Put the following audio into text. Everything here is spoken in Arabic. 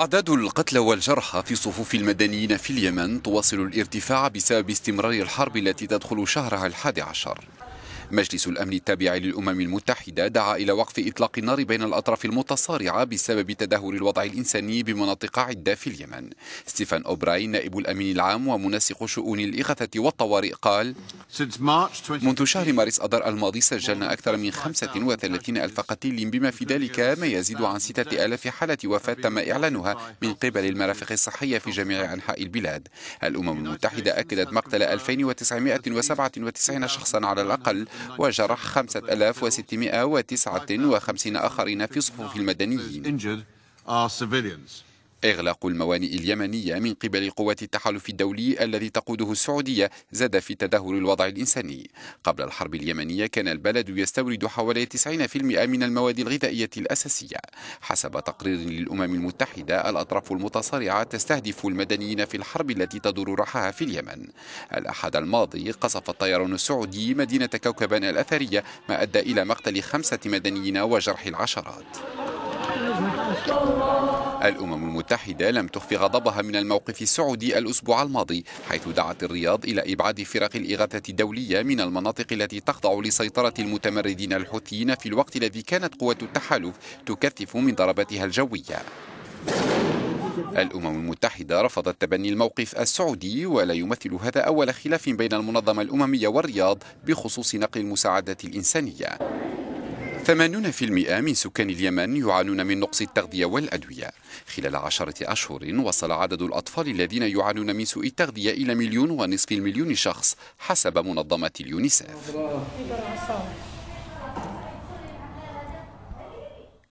أعداد القتلى والجرحى في صفوف المدنيين في اليمن تواصل الارتفاع بسبب استمرار الحرب التي تدخل شهرها الحادي عشر مجلس الأمن التابع للأمم المتحدة دعا إلى وقف إطلاق النار بين الأطراف المتصارعة بسبب تدهور الوضع الإنساني بمناطق عدة في اليمن ستيفان أوبراي نائب الأمين العام ومنسق شؤون الإغاثة والطوارئ قال منذ شهر مارس أدار الماضي سجلنا أكثر من 35 ألف قتيل بما في ذلك ما يزيد عن 6000 حالة وفاة تم إعلانها من قبل المرافق الصحية في جميع أنحاء البلاد الأمم المتحدة أكدت مقتل 2997 شخصا على الأقل وجرح 5659 آخرين في صفوف المدنيين إغلاق الموانئ اليمنية من قبل قوات التحالف الدولي الذي تقوده السعودية زاد في تدهور الوضع الإنساني قبل الحرب اليمنية كان البلد يستورد حوالي 90% من المواد الغذائية الأساسية حسب تقرير للأمم المتحدة الأطراف المتصارعة تستهدف المدنيين في الحرب التي تدور رحاها في اليمن الأحد الماضي قصف الطيران السعودي مدينة كوكبان الأثرية ما أدى إلى مقتل خمسة مدنيين وجرح العشرات الأمم المتحدة لم تخفي غضبها من الموقف السعودي الأسبوع الماضي حيث دعت الرياض إلى إبعاد فرق الإغاثة الدولية من المناطق التي تخضع لسيطرة المتمردين الحوثيين في الوقت الذي كانت قوة التحالف تكثف من ضرباتها الجوية الأمم المتحدة رفضت تبني الموقف السعودي ولا يمثل هذا أول خلاف بين المنظمة الأممية والرياض بخصوص نقل المساعدات الإنسانية 80% من سكان اليمن يعانون من نقص التغذية والأدوية خلال عشرة أشهر وصل عدد الأطفال الذين يعانون من سوء التغذية إلى مليون ونصف المليون شخص حسب منظمة اليونيسف